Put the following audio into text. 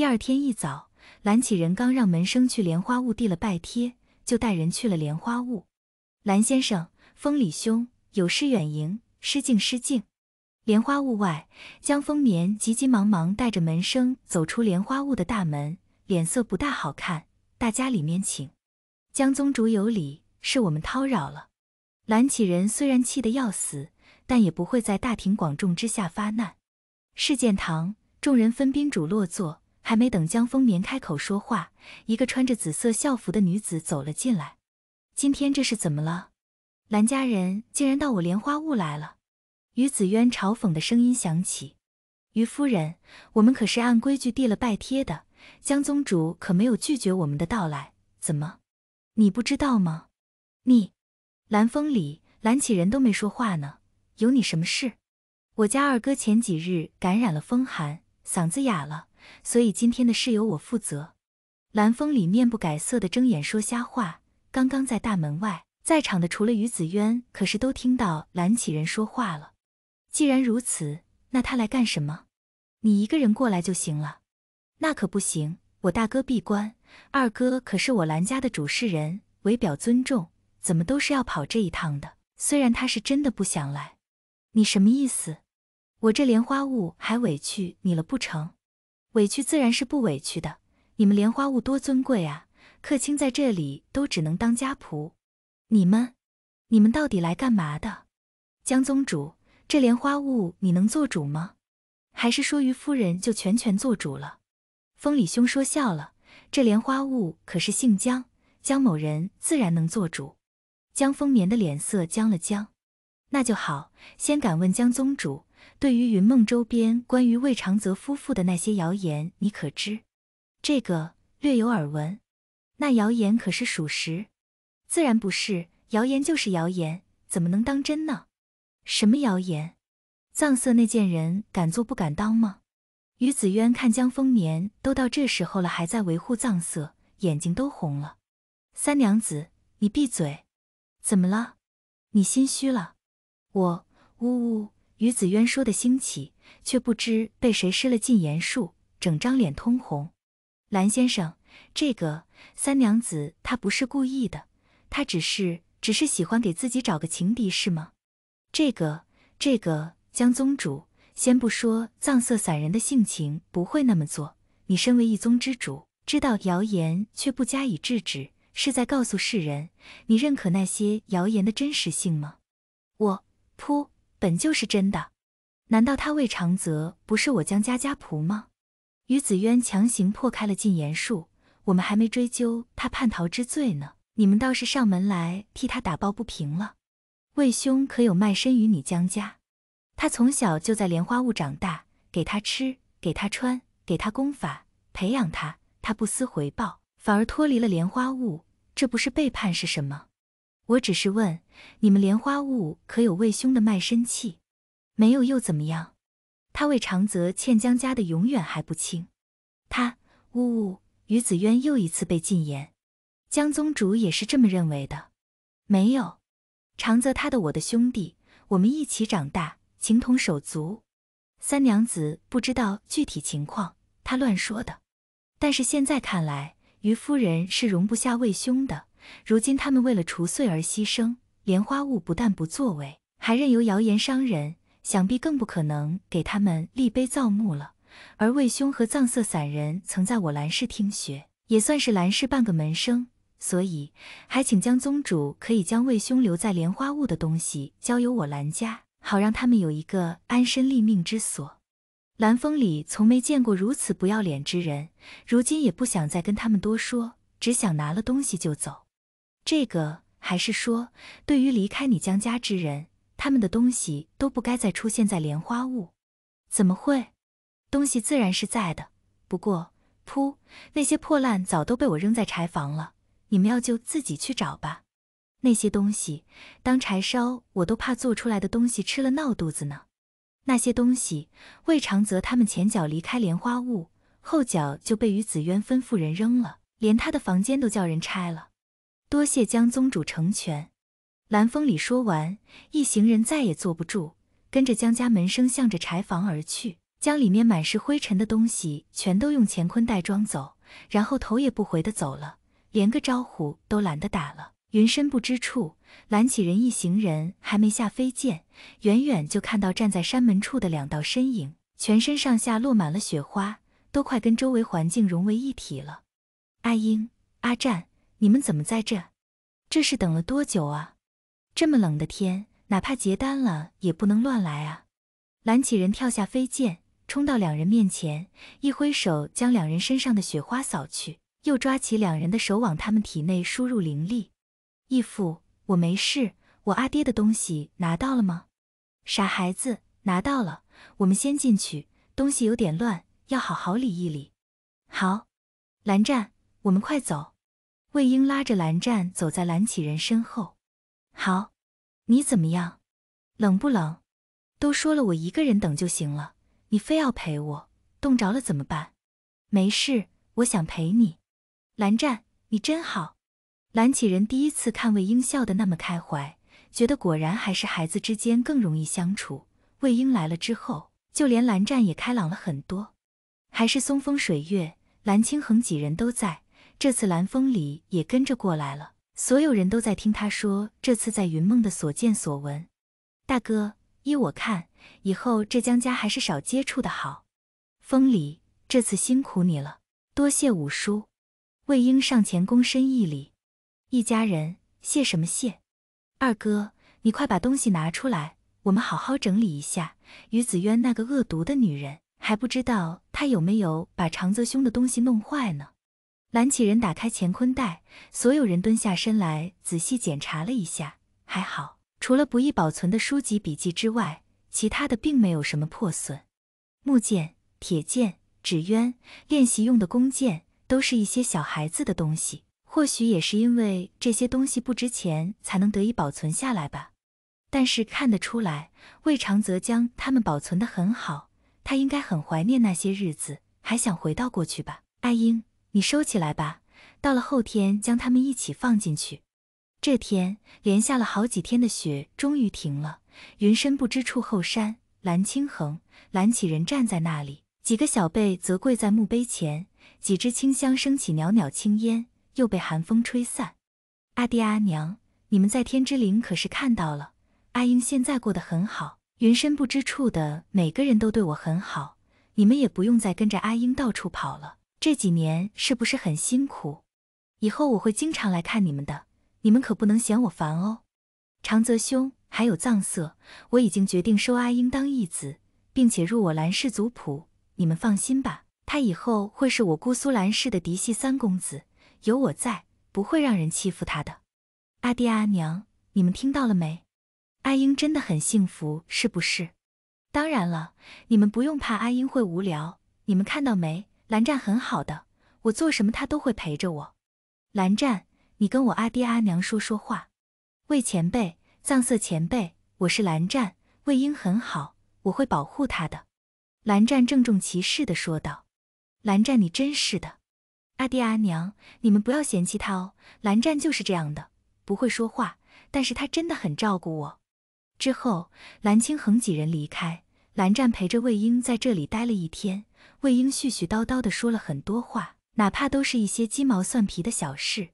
第二天一早，蓝启仁刚让门生去莲花坞递了拜帖，就带人去了莲花坞。蓝先生，风里兄，有失远迎，失敬失敬。莲花坞外，江风眠急急忙忙带着门生走出莲花坞的大门，脸色不大好看。大家里面请。江宗主有礼，是我们叨扰了。蓝启仁虽然气得要死，但也不会在大庭广众之下发难。事件堂，众人分宾主落座。还没等江风眠开口说话，一个穿着紫色校服的女子走了进来。今天这是怎么了？蓝家人竟然到我莲花坞来了！于子渊嘲讽的声音响起：“于夫人，我们可是按规矩递了拜帖的，江宗主可没有拒绝我们的到来，怎么，你不知道吗？”你，蓝风里，蓝启人都没说话呢，有你什么事？我家二哥前几日感染了风寒，嗓子哑了。所以今天的事由我负责。蓝风里面不改色的睁眼说瞎话。刚刚在大门外，在场的除了于子渊，可是都听到蓝启仁说话了。既然如此，那他来干什么？你一个人过来就行了。那可不行，我大哥闭关，二哥可是我蓝家的主事人，为表尊重，怎么都是要跑这一趟的。虽然他是真的不想来，你什么意思？我这莲花坞还委屈你了不成？委屈自然是不委屈的，你们莲花坞多尊贵啊，客卿在这里都只能当家仆。你们，你们到底来干嘛的？江宗主，这莲花坞你能做主吗？还是说于夫人就全权做主了？风里兄说笑了，这莲花坞可是姓江，江某人自然能做主。江风眠的脸色僵了僵，那就好，先敢问江宗主。对于云梦周边关于魏长泽夫妇的那些谣言，你可知？这个略有耳闻。那谣言可是属实？自然不是，谣言就是谣言，怎么能当真呢？什么谣言？藏色那贱人敢做不敢当吗？于子渊看江丰年都到这时候了，还在维护藏色，眼睛都红了。三娘子，你闭嘴！怎么了？你心虚了？我，呜呜。于子渊说的兴起，却不知被谁施了禁言术，整张脸通红。蓝先生，这个三娘子她不是故意的，她只是只是喜欢给自己找个情敌，是吗？这个这个，江宗主，先不说藏色散人的性情不会那么做，你身为一宗之主，知道谣言却不加以制止，是在告诉世人，你认可那些谣言的真实性吗？我噗。本就是真的，难道他魏长泽不是我江家家仆吗？于子渊强行破开了禁言术，我们还没追究他叛逃之罪呢，你们倒是上门来替他打抱不平了。魏兄可有卖身于你江家？他从小就在莲花坞长大，给他吃，给他穿，给他功法，培养他，他不思回报，反而脱离了莲花坞，这不是背叛是什么？我只是问。你们莲花坞可有魏兄的卖身契？没有又怎么样？他为长泽欠江家的永远还不清。他呜呜，于子渊又一次被禁言。江宗主也是这么认为的。没有，长泽他的我的兄弟，我们一起长大，情同手足。三娘子不知道具体情况，他乱说的。但是现在看来，于夫人是容不下魏兄的。如今他们为了除祟而牺牲。莲花坞不但不作为，还任由谣言伤人，想必更不可能给他们立碑造墓了。而魏兄和藏色散人曾在我兰氏听学，也算是兰氏半个门生，所以还请江宗主可以将魏兄留在莲花坞的东西交由我兰家，好让他们有一个安身立命之所。蓝风里从没见过如此不要脸之人，如今也不想再跟他们多说，只想拿了东西就走。这个。还是说，对于离开你江家之人，他们的东西都不该再出现在莲花坞？怎么会？东西自然是在的，不过，噗，那些破烂早都被我扔在柴房了。你们要就自己去找吧。那些东西当柴烧，我都怕做出来的东西吃了闹肚子呢。那些东西，魏长泽他们前脚离开莲花坞，后脚就被于子渊吩咐人扔了，连他的房间都叫人拆了。多谢江宗主成全，蓝风里说完，一行人再也坐不住，跟着江家门生向着柴房而去。将里面满是灰尘的东西全都用乾坤袋装走，然后头也不回的走了，连个招呼都懒得打了。云深不知处，蓝启仁一行人还没下飞剑，远远就看到站在山门处的两道身影，全身上下落满了雪花，都快跟周围环境融为一体了。阿英，阿战。你们怎么在这？这是等了多久啊？这么冷的天，哪怕结单了也不能乱来啊！蓝起人跳下飞剑，冲到两人面前，一挥手将两人身上的雪花扫去，又抓起两人的手往他们体内输入灵力。义父，我没事。我阿爹的东西拿到了吗？傻孩子，拿到了。我们先进去，东西有点乱，要好好理一理。好，蓝湛，我们快走。魏婴拉着蓝湛走在蓝启仁身后。好，你怎么样？冷不冷？都说了我一个人等就行了，你非要陪我，冻着了怎么办？没事，我想陪你。蓝湛，你真好。蓝启仁第一次看魏婴笑的那么开怀，觉得果然还是孩子之间更容易相处。魏婴来了之后，就连蓝湛也开朗了很多。还是松风水月、蓝清恒几人都在。这次蓝风里也跟着过来了，所有人都在听他说这次在云梦的所见所闻。大哥，依我看，以后这江家还是少接触的好。风里，这次辛苦你了，多谢五叔。魏婴上前躬身一礼。一家人，谢什么谢？二哥，你快把东西拿出来，我们好好整理一下。于子渊那个恶毒的女人，还不知道她有没有把长泽兄的东西弄坏呢。蓝启仁打开乾坤袋，所有人蹲下身来仔细检查了一下，还好，除了不易保存的书籍笔记之外，其他的并没有什么破损。木剑、铁剑、纸鸢、练习用的弓箭，都是一些小孩子的东西，或许也是因为这些东西不值钱，才能得以保存下来吧。但是看得出来，魏长泽将他们保存得很好，他应该很怀念那些日子，还想回到过去吧。阿英。你收起来吧，到了后天将它们一起放进去。这天连下了好几天的雪，终于停了。云深不知处后山，蓝青衡、蓝启仁站在那里，几个小辈则跪在墓碑前。几支清香升起袅袅青烟，又被寒风吹散。阿爹阿娘，你们在天之灵可是看到了？阿英现在过得很好，云深不知处的每个人都对我很好，你们也不用再跟着阿英到处跑了。这几年是不是很辛苦？以后我会经常来看你们的，你们可不能嫌我烦哦。长泽兄，还有藏色，我已经决定收阿英当义子，并且入我兰氏族谱。你们放心吧，他以后会是我姑苏兰氏的嫡系三公子，有我在，不会让人欺负他的。阿爹阿娘，你们听到了没？阿英真的很幸福，是不是？当然了，你们不用怕阿英会无聊，你们看到没？蓝湛很好的，我做什么他都会陪着我。蓝湛，你跟我阿爹阿娘说说话。魏前辈、藏色前辈，我是蓝湛。魏婴很好，我会保护他的。蓝湛郑重其事的说道：“蓝湛，你真是的。阿爹阿娘，你们不要嫌弃他哦。蓝湛就是这样的，不会说话，但是他真的很照顾我。”之后，蓝青衡几人离开，蓝湛陪着魏婴在这里待了一天。魏婴絮絮叨叨地说了很多话，哪怕都是一些鸡毛蒜皮的小事。